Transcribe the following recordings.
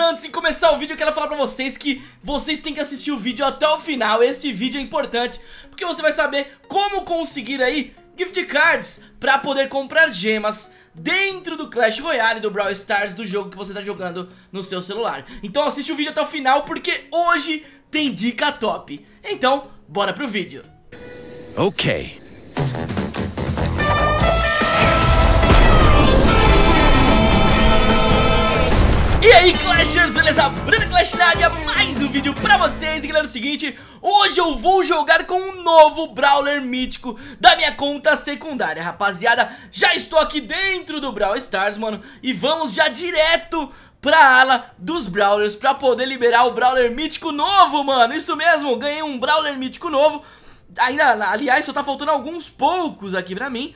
antes de começar o vídeo, eu quero falar pra vocês que vocês têm que assistir o vídeo até o final. Esse vídeo é importante, porque você vai saber como conseguir aí gift cards pra poder comprar gemas dentro do Clash Royale, do Brawl Stars, do jogo que você tá jogando no seu celular. Então assiste o vídeo até o final, porque hoje tem dica top. Então, bora pro vídeo. Ok. Clashers, beleza? Bruno Clash na área, mais um vídeo pra vocês E galera, é o seguinte, hoje eu vou jogar com um novo Brawler mítico da minha conta secundária Rapaziada, já estou aqui dentro do Brawl Stars, mano E vamos já direto pra ala dos Brawlers pra poder liberar o Brawler mítico novo, mano Isso mesmo, ganhei um Brawler mítico novo Ainda, aliás, só tá faltando alguns poucos aqui pra mim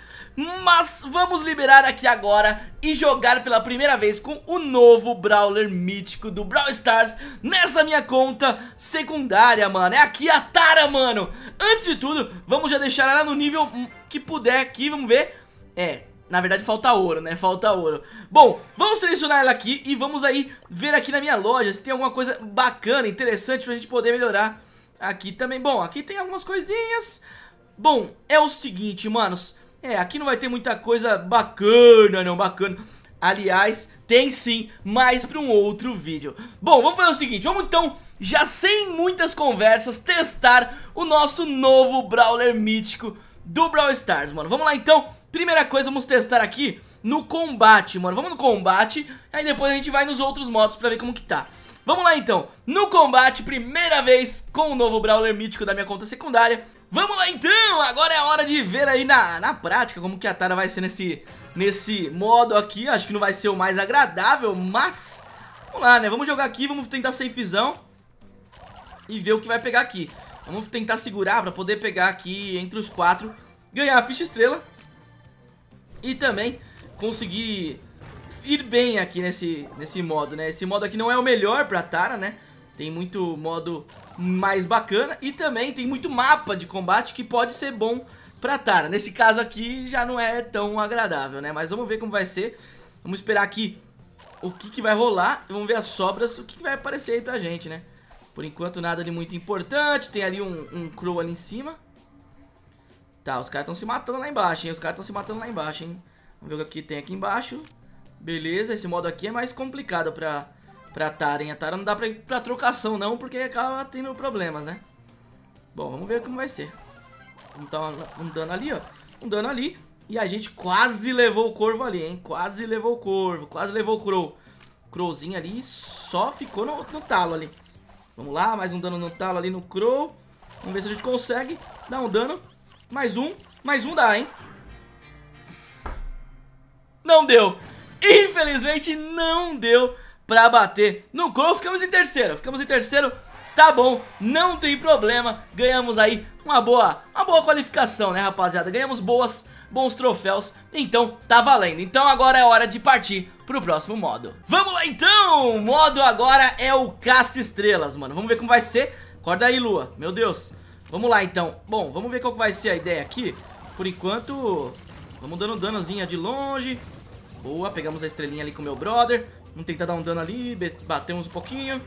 Mas vamos liberar aqui agora e jogar pela primeira vez com o novo Brawler mítico do Brawl Stars Nessa minha conta secundária, mano É aqui a Tara, mano Antes de tudo, vamos já deixar ela no nível que puder aqui, vamos ver É, na verdade falta ouro, né? Falta ouro Bom, vamos selecionar ela aqui e vamos aí ver aqui na minha loja Se tem alguma coisa bacana, interessante pra gente poder melhorar Aqui também, bom, aqui tem algumas coisinhas. Bom, é o seguinte, manos. É, aqui não vai ter muita coisa bacana, não, bacana. Aliás, tem sim, mais para um outro vídeo. Bom, vamos fazer o seguinte, vamos então, já sem muitas conversas, testar o nosso novo Brawler mítico do Brawl Stars, mano. Vamos lá então, primeira coisa, vamos testar aqui no combate, mano. Vamos no combate, aí depois a gente vai nos outros modos pra ver como que tá. Vamos lá então, no combate, primeira vez com o novo Brawler mítico da minha conta secundária Vamos lá então, agora é a hora de ver aí na, na prática como que a Tara vai ser nesse, nesse modo aqui Acho que não vai ser o mais agradável, mas vamos lá né, vamos jogar aqui, vamos tentar safezão E ver o que vai pegar aqui Vamos tentar segurar pra poder pegar aqui entre os quatro Ganhar a ficha estrela E também conseguir ir bem aqui nesse, nesse modo, né? Esse modo aqui não é o melhor pra Tara, né? Tem muito modo mais bacana e também tem muito mapa de combate que pode ser bom pra Tara. Nesse caso aqui já não é tão agradável, né? Mas vamos ver como vai ser. Vamos esperar aqui o que, que vai rolar. Vamos ver as sobras, o que, que vai aparecer aí pra gente, né? Por enquanto nada de muito importante. Tem ali um, um Crow ali em cima. Tá, os caras estão se matando lá embaixo, hein? Os caras estão se matando lá embaixo, hein? Vamos ver o que tem aqui embaixo. Beleza, esse modo aqui é mais complicado pra, pra Tara, hein? A não dá pra ir pra trocação não, porque acaba tendo problemas, né? Bom, vamos ver como vai ser. Vamos dar um dano ali, ó. Um dano ali. E a gente quase levou o corvo ali, hein? Quase levou o corvo, quase levou o crow. Crowzinho ali só ficou no, no talo ali. Vamos lá, mais um dano no talo ali no crow. Vamos ver se a gente consegue dar um dano. Mais um, mais um dá, hein? Não deu! Infelizmente não deu pra bater no crow ficamos em terceiro, ficamos em terceiro, tá bom, não tem problema, ganhamos aí uma boa, uma boa qualificação, né rapaziada, ganhamos boas, bons troféus, então tá valendo, então agora é hora de partir pro próximo modo. Vamos lá então, o modo agora é o caça estrelas, mano, vamos ver como vai ser, acorda aí lua, meu Deus, vamos lá então, bom, vamos ver qual vai ser a ideia aqui, por enquanto, vamos dando danozinha de longe, Boa, pegamos a estrelinha ali com o meu brother. Vamos tentar dar um dano ali, batemos um pouquinho.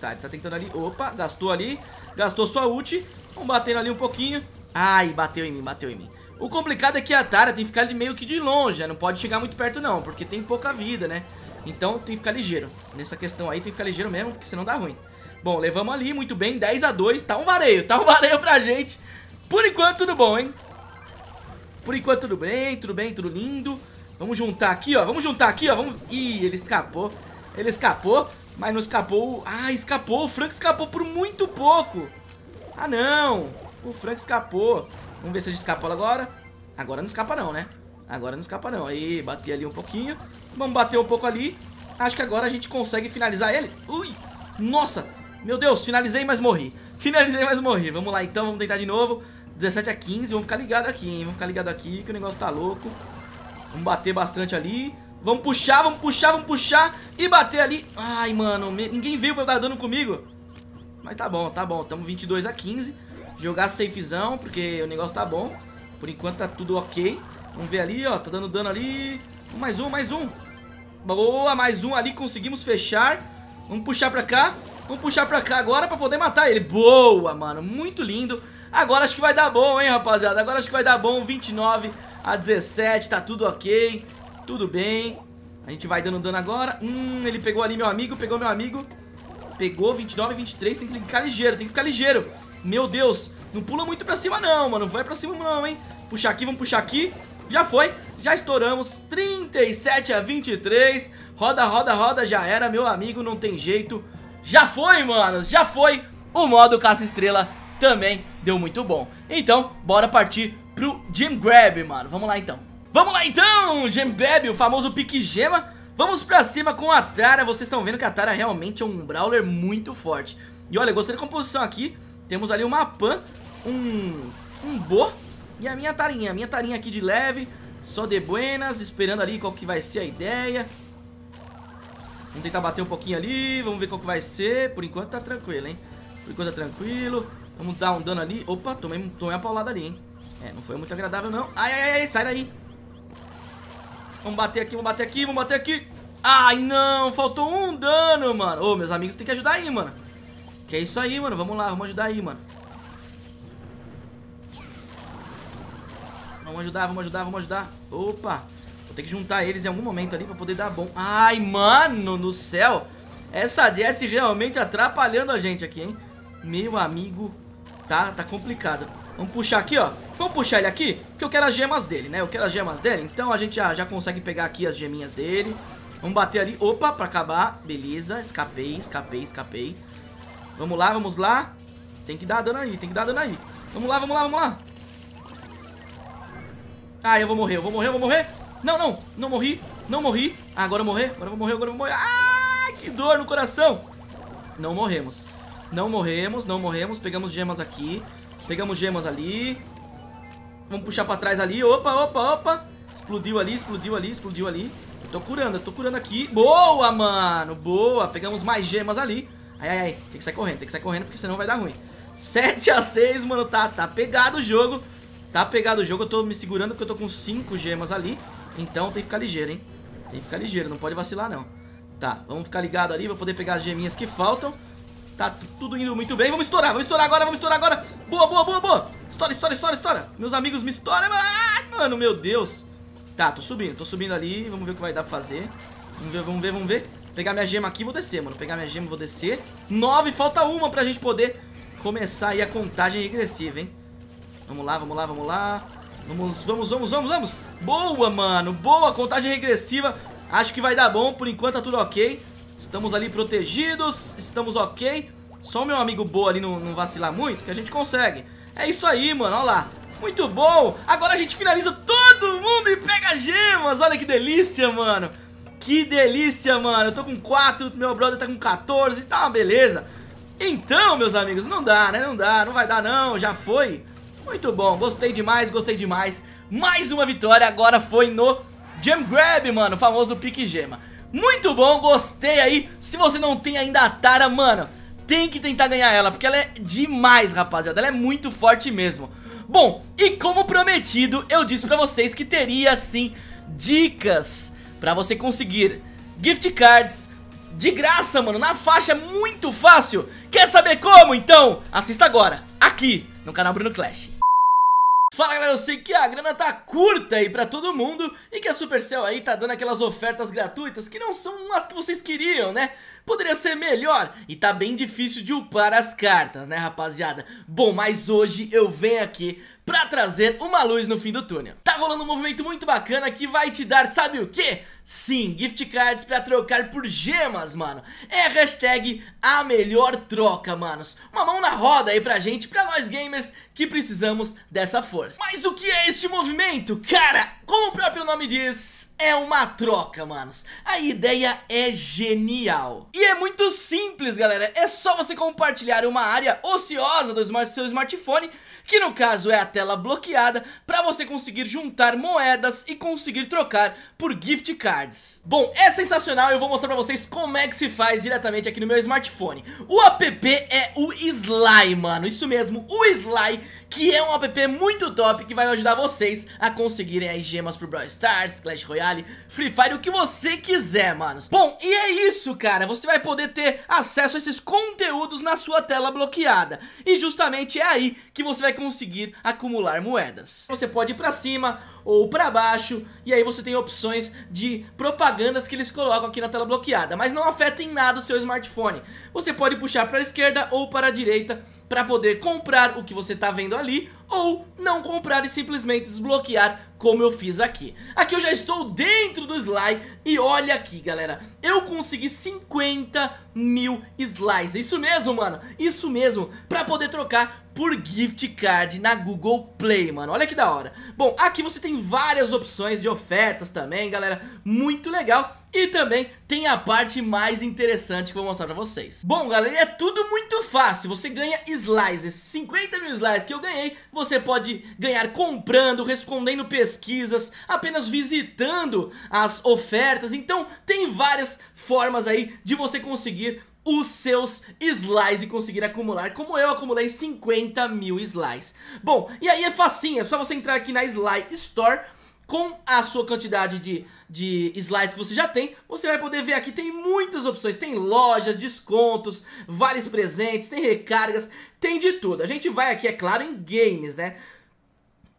Tá, ele tá tentando ali. Opa, gastou ali. Gastou sua ult. Vamos batendo ali um pouquinho. Ai, bateu em mim, bateu em mim. O complicado é que a Tara tem que ficar ali meio que de longe, né? Não pode chegar muito perto não, porque tem pouca vida, né? Então tem que ficar ligeiro. Nessa questão aí tem que ficar ligeiro mesmo, porque senão dá ruim. Bom, levamos ali, muito bem, 10 a 2 Tá um vareio, tá um vareio pra gente. Por enquanto tudo bom, hein? Por enquanto tudo bem, tudo bem, tudo lindo. Vamos juntar aqui, ó. Vamos juntar aqui, ó. Vamos... Ih, ele escapou. Ele escapou, mas não escapou... Ah, escapou. O Frank escapou por muito pouco. Ah, não. O Frank escapou. Vamos ver se ele escapou agora. Agora não escapa não, né? Agora não escapa não. Aí, bati ali um pouquinho. Vamos bater um pouco ali. Acho que agora a gente consegue finalizar ele. Ui, nossa. Meu Deus, finalizei, mas morri. Finalizei, mas morri. Vamos lá, então. Vamos tentar de novo. 17 a 15. Vamos ficar ligado aqui, hein? Vamos ficar ligado aqui que o negócio tá louco. Vamos bater bastante ali. Vamos puxar, vamos puxar, vamos puxar e bater ali. Ai, mano, ninguém veio pra dar dano comigo. Mas tá bom, tá bom. Tamo 22 a 15. Jogar safezão, porque o negócio tá bom. Por enquanto tá tudo ok. Vamos ver ali, ó. Tá dando dano ali. Mais um, mais um. Boa, mais um ali. Conseguimos fechar. Vamos puxar pra cá. Vamos puxar pra cá agora pra poder matar ele. Boa, mano. Muito lindo. Agora acho que vai dar bom, hein, rapaziada. Agora acho que vai dar bom. 29 a 17, tá tudo ok, tudo bem. A gente vai dando dano agora. Hum, ele pegou ali meu amigo, pegou meu amigo. Pegou, 29, 23, tem que ficar ligeiro, tem que ficar ligeiro. Meu Deus, não pula muito pra cima não, mano, não vai pra cima não, hein. Puxar aqui, vamos puxar aqui. Já foi, já estouramos, 37 a 23. Roda, roda, roda, já era, meu amigo, não tem jeito. Já foi, mano, já foi. O modo caça-estrela também deu muito bom. Então, bora partir pro Gem Grab, mano Vamos lá então Vamos lá então, Gem Grab, o famoso pique gema Vamos pra cima com a Tara Vocês estão vendo que a Tara realmente é um Brawler muito forte E olha, gostei da composição aqui Temos ali uma Pan Um... um Bo E a minha Tarinha, a minha Tarinha aqui de leve Só de buenas, esperando ali qual que vai ser a ideia Vamos tentar bater um pouquinho ali Vamos ver qual que vai ser Por enquanto tá tranquilo, hein Por enquanto tá tranquilo Vamos dar um dano ali Opa, tomei, tomei uma paulada ali, hein é, não foi muito agradável, não. Ai, ai, ai, sai daí. Vamos bater aqui, vamos bater aqui, vamos bater aqui. Ai, não, faltou um dano, mano. Ô, meus amigos, tem que ajudar aí, mano. Que é isso aí, mano. Vamos lá, vamos ajudar aí, mano. Vamos ajudar, vamos ajudar, vamos ajudar. Opa. Vou ter que juntar eles em algum momento ali pra poder dar bom. Ai, mano no céu. Essa Jess realmente atrapalhando a gente aqui, hein? Meu amigo, tá, tá complicado. Vamos puxar aqui, ó. Vamos puxar ele aqui, porque eu quero as gemas dele, né? Eu quero as gemas dele, então a gente já, já consegue pegar aqui as geminhas dele. Vamos bater ali. Opa, pra acabar. Beleza, escapei, escapei, escapei. Vamos lá, vamos lá. Tem que dar dano aí, tem que dar dano aí. Vamos lá, vamos lá, vamos lá. Ah, eu vou morrer, eu vou morrer, eu vou morrer. Não, não, não morri, não morri. Ah, agora eu vou morrer, agora eu vou morrer, agora eu vou morrer. Ah, que dor no coração. Não morremos. Não morremos, não morremos. Pegamos gemas aqui. Pegamos gemas ali. Vamos puxar pra trás ali. Opa, opa, opa. Explodiu ali, explodiu ali, explodiu ali. Eu tô curando, eu tô curando aqui. Boa, mano. Boa. Pegamos mais gemas ali. Ai, ai, ai. Tem que sair correndo, tem que sair correndo, porque senão vai dar ruim. 7x6, mano. Tá, tá pegado o jogo. Tá pegado o jogo. Eu tô me segurando porque eu tô com 5 gemas ali. Então tem que ficar ligeiro, hein. Tem que ficar ligeiro. Não pode vacilar, não. Tá, vamos ficar ligado ali pra poder pegar as geminhas que faltam. Tá tudo indo muito bem. Vamos estourar, vamos estourar agora, vamos estourar agora. Boa, boa, boa, boa. Estoura, estoura, estoura, estoura. Meus amigos me estouram. Ah, mano, meu Deus. Tá, tô subindo, tô subindo ali. Vamos ver o que vai dar pra fazer. Vamos ver, vamos ver, vamos ver. Pegar minha gema aqui e vou descer, mano. Pegar minha gema e vou descer. Nove, falta uma pra gente poder começar aí a contagem regressiva, hein. Vamos lá, vamos lá, vamos lá. Vamos, vamos, vamos, vamos, vamos. Boa, mano. Boa, contagem regressiva. Acho que vai dar bom. Por enquanto tá tudo ok. Estamos ali protegidos, estamos ok. Só o meu amigo boa ali não, não vacilar muito, que a gente consegue. É isso aí, mano, ó lá. Muito bom! Agora a gente finaliza todo mundo e pega gemas! Olha que delícia, mano! Que delícia, mano! Eu tô com 4, meu brother tá com 14, tá uma beleza! Então, meus amigos, não dá, né? Não dá, não vai dar não, já foi! Muito bom, gostei demais, gostei demais! Mais uma vitória agora foi no Gem Grab, mano, famoso pique gema. Muito bom, gostei aí. Se você não tem ainda a Tara, mano, tem que tentar ganhar ela, porque ela é demais, rapaziada. Ela é muito forte mesmo. Bom, e como prometido, eu disse pra vocês que teria, sim, dicas pra você conseguir gift cards de graça, mano, na faixa, muito fácil. Quer saber como? Então, assista agora, aqui no canal Bruno Clash. Fala galera, eu sei que a grana tá curta aí pra todo mundo e que a Supercell aí tá dando aquelas ofertas gratuitas que não são as que vocês queriam, né? Poderia ser melhor e tá bem difícil de upar as cartas, né rapaziada? Bom, mas hoje eu venho aqui pra trazer uma luz no fim do túnel. Tá rolando um movimento muito bacana que vai te dar sabe o quê? Sim, gift cards pra trocar por gemas, mano. É a hashtag a melhor troca, manos. Uma mão na roda aí pra gente, pra nós gamers que precisamos dessa força. Mas o que é este movimento? Cara, como o próprio nome diz, é uma troca, manos. A ideia é genial. E é muito simples, galera. É só você compartilhar uma área ociosa do seu smartphone que no caso é a tela bloqueada, para você conseguir juntar moedas e conseguir trocar por gift cards. Bom, é sensacional, eu vou mostrar para vocês como é que se faz diretamente aqui no meu smartphone. O app é o Sly, mano, isso mesmo, o Sly, que é um app muito top que vai ajudar vocês a conseguirem as gemas pro Brawl Stars, Clash Royale, Free Fire, o que você quiser, manos. Bom, e é isso, cara, você vai poder ter acesso a esses conteúdos na sua tela bloqueada. E justamente é aí que você vai conseguir acumular moedas. Você pode ir pra cima ou pra baixo, e aí você tem opções de propagandas que eles colocam aqui na tela bloqueada, mas não afeta em nada o seu smartphone. Você pode puxar para a esquerda ou para a direita, para poder comprar o que você está vendo ali ou não comprar e simplesmente desbloquear como eu fiz aqui. Aqui eu já estou dentro do Sly e olha aqui, galera, eu consegui 50 mil Slides, isso mesmo, mano, isso mesmo, para poder trocar por gift card na Google Play, mano, olha que da hora. Bom, aqui você tem várias opções de ofertas também, galera, muito legal e também tem a parte mais interessante que eu vou mostrar pra vocês Bom galera, é tudo muito fácil Você ganha slices, 50 mil slices que eu ganhei Você pode ganhar comprando, respondendo pesquisas Apenas visitando as ofertas Então tem várias formas aí de você conseguir os seus slides e conseguir acumular, como eu acumulei 50 mil slides. Bom, e aí é facinho, é só você entrar aqui na Sly Store com a sua quantidade de, de slides que você já tem, você vai poder ver aqui, tem muitas opções, tem lojas, descontos, vários presentes, tem recargas, tem de tudo. A gente vai aqui, é claro, em games, né?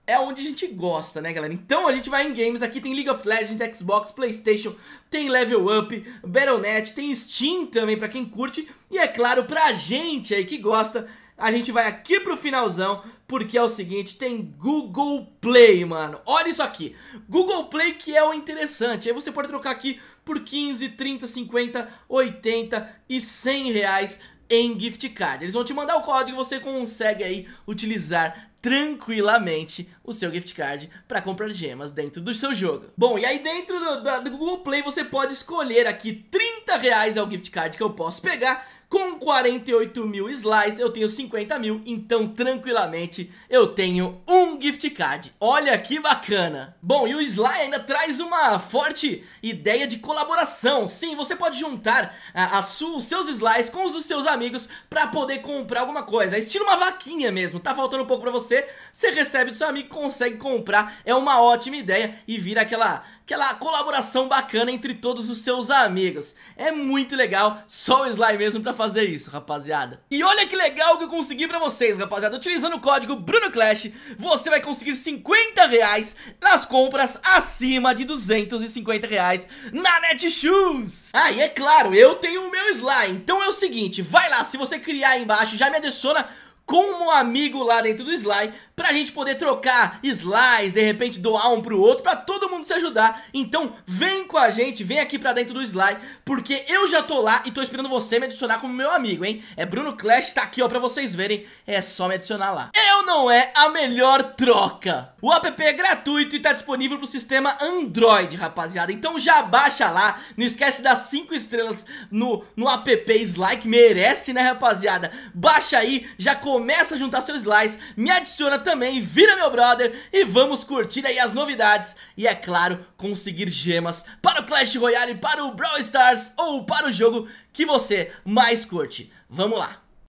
É onde a gente gosta, né, galera? Então a gente vai em games, aqui tem League of Legends, Xbox, Playstation, tem Level Up, Battle.net, tem Steam também pra quem curte, e é claro, pra gente aí que gosta a gente vai aqui pro finalzão, porque é o seguinte, tem Google Play, mano. Olha isso aqui, Google Play que é o interessante. Aí você pode trocar aqui por 15, 30, 50, 80 e 100 reais em gift card. Eles vão te mandar o código e você consegue aí utilizar tranquilamente o seu gift card para comprar gemas dentro do seu jogo. Bom, e aí dentro do, do, do Google Play você pode escolher aqui 30 reais é o gift card que eu posso pegar com 48 mil slides eu tenho 50 mil, então tranquilamente eu tenho um gift card. Olha que bacana! Bom, e o Sly ainda traz uma forte ideia de colaboração. Sim, você pode juntar ah, a, a os seus slides com os dos seus amigos para poder comprar alguma coisa. É estilo uma vaquinha mesmo, tá faltando um pouco para você, você recebe do seu amigo, consegue comprar, é uma ótima ideia e vira aquela aquela colaboração bacana entre todos os seus amigos. É muito legal, só o Sly mesmo pra fazer isso, rapaziada. E olha que legal que eu consegui pra vocês, rapaziada. Utilizando o código BrunoClash, você vai conseguir 50 reais nas compras acima de 250 reais na Netshoes. Ah, e é claro, eu tenho o meu Sly, então é o seguinte, vai lá, se você criar aí embaixo, já me adiciona como um amigo lá dentro do Sly pra gente poder trocar slides, de repente doar um pro outro, pra todo mundo se ajudar. Então vem com a gente, vem aqui pra dentro do slide, porque eu já tô lá e tô esperando você me adicionar como meu amigo, hein? É Bruno Clash, tá aqui ó pra vocês verem, é só me adicionar lá. Eu não é a melhor troca. O app é gratuito e tá disponível pro sistema Android, rapaziada. Então já baixa lá, não esquece das 5 estrelas no, no app Slide, merece né rapaziada? Baixa aí, já começa a juntar seus slides, me adiciona também também, vira meu brother e vamos curtir aí as novidades e, é claro, conseguir gemas para o Clash Royale, para o Brawl Stars ou para o jogo que você mais curte. Vamos lá!